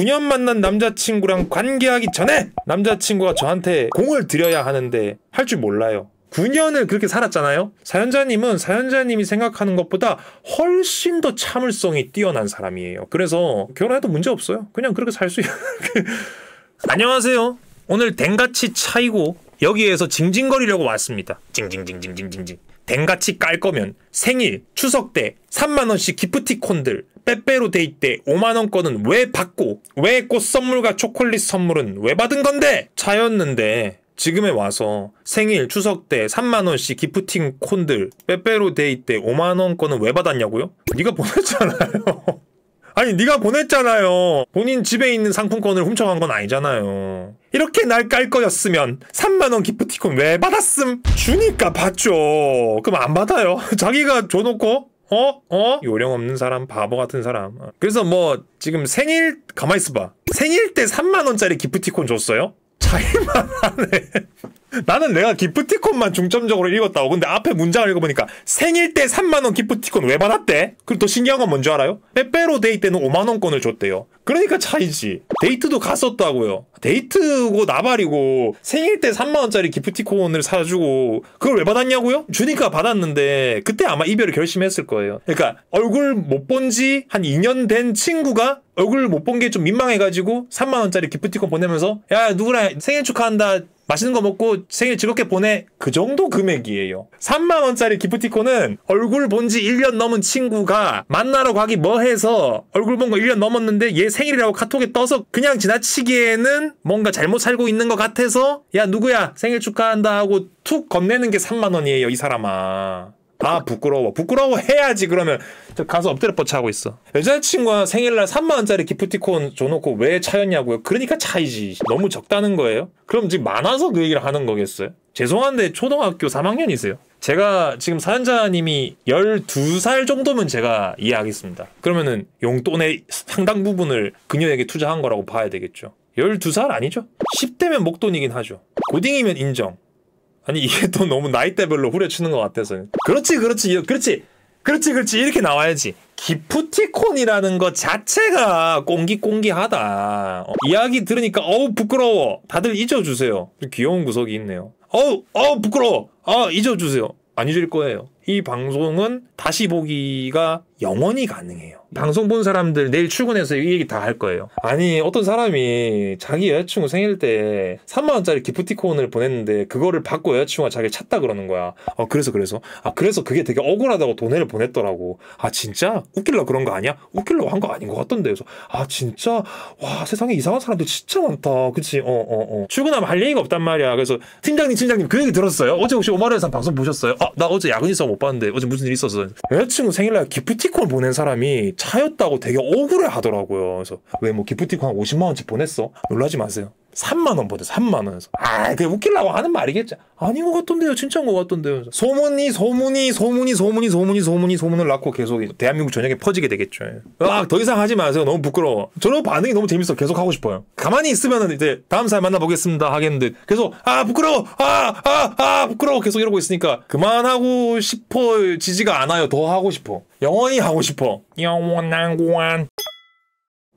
9년 만난 남자친구랑 관계하기 전에 남자친구가 저한테 공을 들여야 하는데 할 줄 몰라요. 9년을 그렇게 살았잖아요. 사연자님은 사연자님이 생각하는 것보다 훨씬 더 참을성이 뛰어난 사람이에요. 그래서 결혼해도 문제 없어요. 그냥 그렇게 살 수 있는. 안녕하세요. 오늘 댕같이 차이고 여기에서 징징거리려고 왔습니다. 징징징징징징징. 댕같이 깔 거면 생일, 추석 때 3만원씩 기프티콘들, 빼빼로 데이 때 5만원권은 왜 받고 왜 꽃 선물과 초콜릿 선물은 왜 받은 건데 차였는데 지금에 와서 생일, 추석 때 3만원씩 기프팅 콘들 빼빼로 데이 때 5만원권은 왜 받았냐고요? 네가 보냈잖아요 아니 네가 보냈잖아요 본인 집에 있는 상품권을 훔쳐간 건 아니잖아요 이렇게 날 깔 거였으면 3만원 기프티콘 왜 받았음? 주니까 받죠 그럼 안 받아요 자기가 줘놓고 어? 어? 요령 없는 사람, 바보 같은 사람. 그래서 뭐 지금 생일 가만 있어 봐. 생일 때 3만 원짜리 기프티콘 줬어요? 차일만 하네. 나는 내가 기프티콘만 중점적으로 읽었다고. 근데 앞에 문장을 읽어보니까 생일 때 3만원 기프티콘 왜 받았대? 그리고 또 신기한 건 뭔지 알아요? 빼빼로 네, 데이 때는 5만원권을 줬대요. 그러니까 차이지. 데이트도 갔었다고요. 데이트고 나발이고 생일 때 3만원짜리 기프티콘을 사주고 그걸 왜 받았냐고요? 주니까 받았는데 그때 아마 이별을 결심했을 거예요. 그러니까 얼굴 못 본 지 한 2년 된 친구가 얼굴 못 본 게 좀 민망해가지고 3만원짜리 기프티콘 보내면서 야 누구랑 생일 축하한다 맛있는 거 먹고 생일 즐겁게 보내 그 정도 금액이에요 3만원짜리 기프티콘은 얼굴 본 지 1년 넘은 친구가 만나러 가기 뭐해서 얼굴 본 거 1년 넘었는데 얘 생일이라고 카톡에 떠서 그냥 지나치기에는 뭔가 잘못 살고 있는 것 같아서 야 누구야 생일 축하한다 하고 툭 건네는 게 3만원이에요 이 사람아 아 부끄러워 부끄러워 해야지 그러면 가서 엎드려 뻗쳐하고 있어 여자친구가 생일날 3만원짜리 기프티콘 줘놓고 왜 차였냐고요 그러니까 차이지 너무 적다는 거예요 그럼 지금 많아서 그 얘기를 하는 거겠어요 죄송한데 초등학교 3학년이세요 제가 지금 사연자님이 12살 정도면 제가 이해하겠습니다 그러면은 용돈의 상당 부분을 그녀에게 투자한 거라고 봐야 되겠죠 12살 아니죠 10대면 목돈이긴 하죠 고딩이면 인정 아니 이게 또 너무 나이대별로 후려치는 것 같아서 그렇지 그렇지 그렇지 그렇지 그렇지 이렇게 나와야지 기프티콘이라는 것 자체가 꽁기꽁기하다 어, 이야기 들으니까 어우 부끄러워 다들 잊어주세요 귀여운 구석이 있네요 어우 어우 부끄러워 어 잊어주세요 안 잊을 거예요 이 방송은 다시 보기가 영원히 가능해요. 방송 본 사람들 내일 출근해서 이 얘기 다 할 거예요. 아니 어떤 사람이 자기 여자친구 생일 때 3만 원짜리 기프티콘을 보냈는데 그거를 받고 여자친구가 자기 를 찾다 그러는 거야. 어 그래서 그래서 아 그래서 그게 되게 억울하다고 돈을 보냈더라고. 아 진짜 웃길라 그런 거 아니야? 웃길라한거 아닌 것 같던데. 그래서 아 진짜 와 세상에 이상한 사람들 진짜 많다. 그치? 어어 어, 어. 출근하면 할 얘기가 없단 말이야. 그래서 팀장님 팀장님 그 얘기 들었어요? 어제 혹시 오마루에서 방송 보셨어요? 아나 어제 야근 있어 못 봤는데 어제 무슨 일 있었어? 여자친구 생일날 기프티 기프티콘 보낸 사람이 차였다고 되게 억울해 하더라고요. 그래서 왜 뭐 기프티콘 한 50만 원치 보냈어? 놀라지 마세요. 3만원 보드 3만원에서 아 그냥 웃기려고 하는 말이겠죠 아닌 것 같던데요 진짜인 것 같던데요 소문이 소문이 소문이 소문이 소문이 소문이 소문을 낳고 계속 대한민국 전역에 퍼지게 되겠죠 아더 이상 하지 마세요 너무 부끄러워 저런 반응이 너무 재밌어 계속 하고 싶어요 가만히 있으면 이제 다음 사람 만나보겠습니다 하겠는데 계속 아 부끄러워 아아아 아, 아, 부끄러워 계속 이러고 있으니까 그만하고 싶어 지지가 않아요 더 하고 싶어 영원히 하고 싶어 영원한 공안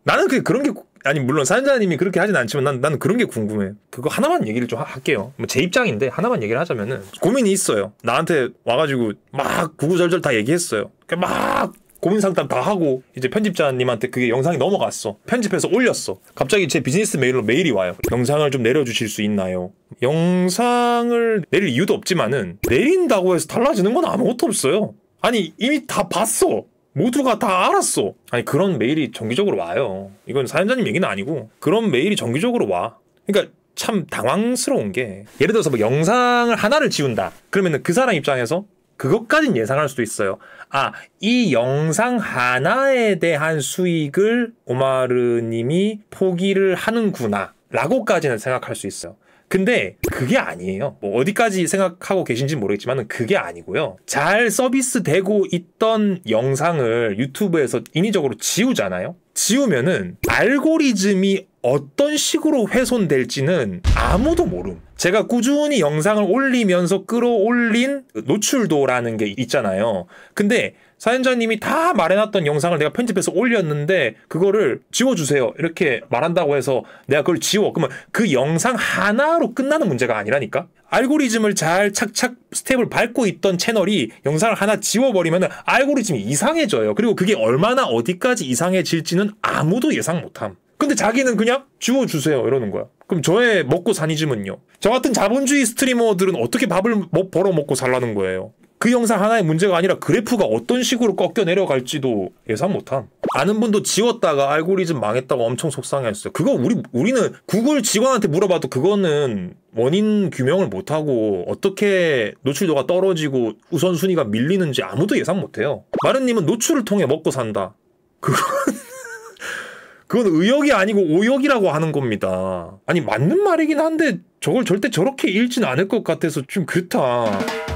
나는 그 그런 게 아니 물론 사연자님이 그렇게 하진 않지만 난, 난 그런 게 궁금해. 그거 하나만 얘기를 좀 하, 할게요. 뭐제 입장인데 하나만 얘기를 하자면은 고민이 있어요. 나한테 와가지고 막 구구절절 다 얘기했어요. 그러니까 막 고민 상담 다 하고 이제 편집자님한테 그게 영상이 넘어갔어. 편집해서 올렸어. 갑자기 제 비즈니스 메일로 메일이 와요. 영상을 좀 내려주실 수 있나요? 영상을 내릴 이유도 없지만은 내린다고 해서 달라지는 건 아무것도 없어요. 아니 이미 다 봤어. 모두가 다 알았어. 아니 그런 메일이 정기적으로 와요. 이건 사연자님 얘기는 아니고 그런 메일이 정기적으로 와. 그러니까 참 당황스러운 게 예를 들어서 뭐 영상을 하나를 지운다. 그러면그 사람 입장에서 그것까진 예상할 수도 있어요. 아, 이 영상 하나에 대한 수익을 오마르님이 포기를 하는구나. 라고까지는 생각할 수 있어요. 근데 그게 아니에요. 뭐 어디까지 생각하고 계신지 모르겠지만 그게 아니고요. 잘 서비스되고 있던 영상을 유튜브에서 인위적으로 지우잖아요. 지우면은 알고리즘이 어떤 식으로 훼손될지는 아무도 모름. 제가 꾸준히 영상을 올리면서 끌어올린 노출도라는 게 있잖아요. 근데 사연자님이 다 말해놨던 영상을 내가 편집해서 올렸는데 그거를 지워주세요 이렇게 말한다고 해서 내가 그걸 지워 그러면 그 영상 하나로 끝나는 문제가 아니라니까 알고리즘을 잘 착착 스텝을 밟고 있던 채널이 영상을 하나 지워버리면 알고리즘이 이상해져요 그리고 그게 얼마나 어디까지 이상해질지는 아무도 예상 못함 근데 자기는 그냥 지워주세요 이러는 거야 그럼 저의 먹고 사니즘은요 저 같은 자본주의 스트리머들은 어떻게 밥을 벌어 먹고 살라는 거예요 그 영상 하나의 문제가 아니라 그래프가 어떤 식으로 꺾여 내려갈지도 예상 못함. 아는 분도 지웠다가 알고리즘 망했다고 엄청 속상해했어요. 그거 우리 우리는 구글 직원한테 물어봐도 그거는 원인 규명을 못하고 어떻게 노출도가 떨어지고 우선순위가 밀리는지 아무도 예상 못해요. 마른님은 노출을 통해 먹고 산다. 그건 그건 의역이 아니고 오역이라고 하는 겁니다. 아니 맞는 말이긴 한데 저걸 절대 저렇게 읽진 않을 것 같아서 좀 그렇다.